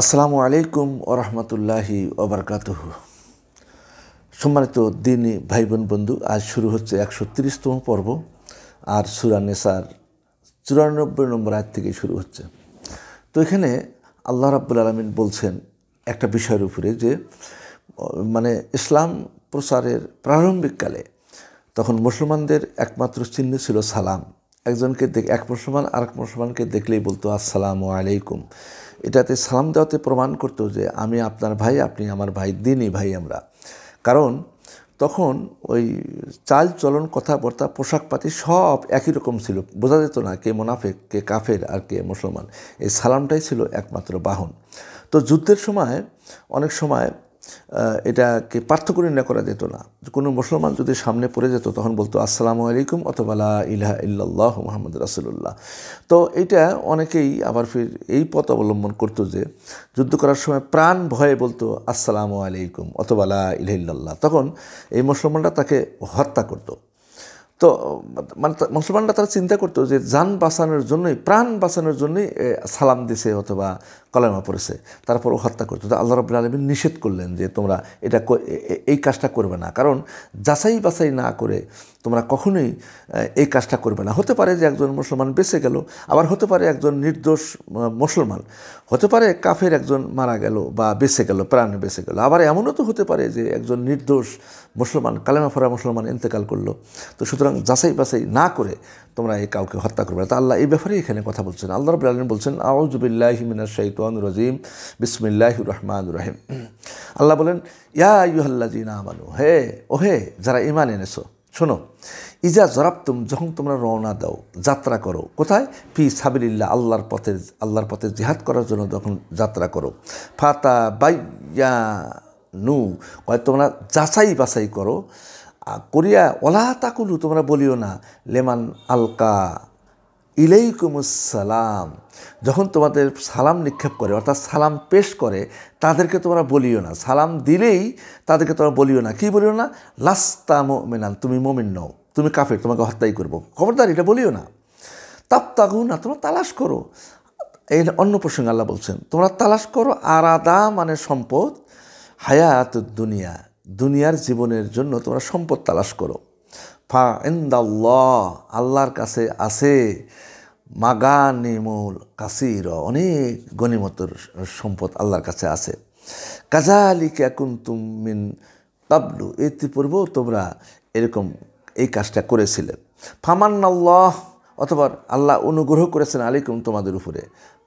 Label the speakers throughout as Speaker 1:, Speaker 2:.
Speaker 1: আসসালামু আলাইকুম ওরহমতুল্লাহি ওবরকাতহ সম্মানিত দিনী ভাই বোন বন্ধু আজ শুরু হচ্ছে একশো তিরিশতম পর্ব আর সুরা নেসার চুরানব্বই নম্বর আয় থেকে শুরু হচ্ছে তো এখানে আল্লাহ রাব্বুল আলমিন বলছেন একটা বিষয়ের উপরে যে মানে ইসলাম প্রসারের প্রারম্ভিককালে তখন মুসলমানদের একমাত্র চিহ্ন ছিল সালাম একজনকে দেখ এক মুসলমান আর এক মুসলমানকে দেখলেই বলতো আসসালামু আলাইকুম এটাতে সালাম দেওয়াতে প্রমাণ করতো যে আমি আপনার ভাই আপনি আমার ভাই দিনই ভাই আমরা কারণ তখন ওই চাল চলন কথাবার্তা পোশাক পাতি সব একই রকম ছিল বোঝা যেত না কে মোনাফেক কে কাফের আর কে মুসলমান এই সালামটাই ছিল একমাত্র বাহন তো যুদ্ধের সময় অনেক সময় এটাকে পার্থক্য নির্ণয় করা যেত না কোনো মুসলমান যদি সামনে পড়ে যেত তখন বলতো আসসালামু আলাইকুম লা ইলাহা ইল্লাল্লাহ মোহাম্মদ রাসুল্লাহ তো এটা অনেকেই আবার ফির এই পথ অবলম্বন করতো যে যুদ্ধ করার সময় প্রাণ ভয়ে বলতো আসসালামু আলাইকুম লা ইলাহ ইল্লাল্লাহ তখন এই মুসলমানরা তাকে হত্যা করতো তো মানে মুসলমানরা তারা চিন্তা করতো যে যান বাঁচানোর জন্যই প্রাণ বাঁচানোর জন্যই সালাম দিছে অথবা কলেমা পড়েছে তারপর হত্যা করতো তো আল্লাহ রবুল্লা আলমী নিষেধ করলেন যে তোমরা এটা এই কাজটা করবে না কারণ যাচাই বাছাই না করে তোমরা কখনোই এই কাজটা করবে না হতে পারে যে একজন মুসলমান বেঁচে গেল আবার হতে পারে একজন নির্দোষ মুসলমান হতে পারে কাফের একজন মারা গেল বা বেঁচে গেল প্রাণ বেঁচে গেল আবার এমনও তো হতে পারে যে একজন নির্দোষ মুসলমান কালেমা ফরা মুসলমান ইন্তেকাল করলো তো সুতরাং সুতরাং যাচাই বাছাই না করে তোমরা এই কাউকে হত্যা করবে তা আল্লাহ এই ব্যাপারে এখানে কথা বলছেন আল্লাহ রব আলম বলছেন আউজুবিল্লাহিমিনা শৈতান রাজিম বিসমিল্লাহ রহমান রাহিম আল্লাহ বলেন ইয়া জিনা মানু হে ওহে যারা ইমান এনেছো শোনো ইজা তুম যখন তোমরা রওনা দাও যাত্রা করো কোথায় পি সাবিল্লা আল্লাহর পথে আল্লাহর পথে জিহাদ করার জন্য যখন যাত্রা করো ফাতা বাইয়া নু তোমরা যাচাই বাছাই করো করিয়া ওলা তাকুলু তোমরা বলিও না লেমান আলকা ইলাইকুমুসালাম যখন তোমাদের সালাম নিক্ষেপ করে অর্থাৎ সালাম পেশ করে তাদেরকে তোমরা বলিও না সালাম দিলেই তাদেরকে তোমরা বলিও না কি বলিও না লাস্তা মেনান তুমি মোমিন নও তুমি কাফের তোমাকে হত্যাই করবো খবরদার এটা বলিও না তাপ তাগু না তোমরা তালাশ করো এই অন্য প্রসঙ্গে আল্লাহ বলছেন তোমরা তালাশ করো আরাদা মানে সম্পদ হায়াত দুনিয়া দুনিয়ার জীবনের জন্য তোমরা সম্পদ তালাশ করো ফা ইন্দাল্লাহ আল্লাহর কাছে আছে মাগানিমুল কাসির অনেক গণিমতর সম্পদ আল্লাহর কাছে আছে কাজালি কুন্তুম তুমিন পাবলু এতে পূর্বেও তোমরা এরকম এই কাজটা করেছিলে ফামান্নাল্লাহ অথবা আল্লাহ অনুগ্রহ করেছেন আলাইকুম তোমাদের উপরে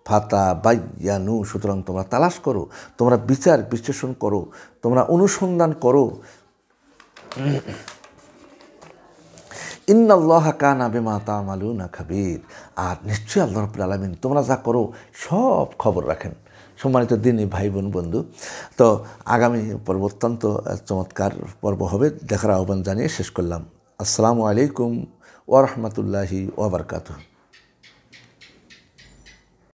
Speaker 1: ফাতা বাইয়ানু সুতরাং তোমরা তালাশ করো তোমরা বিচার বিশ্লেষণ করো তোমরা অনুসন্ধান করো ইন্নাল্লাহ কানা বেমা তামালু না খাবির আর নিশ্চয়ই আল্লাহ রব আলমিন তোমরা যা করো সব খবর রাখেন সম্মানিত দিনই ভাই বোন বন্ধু তো আগামী পর্ব অত্যন্ত চমৎকার পর্ব হবে দেখার আহ্বান জানিয়ে শেষ করলাম আসসালামু আলাইকুম ওরহমতুল্লাহি ওবরকাতুহ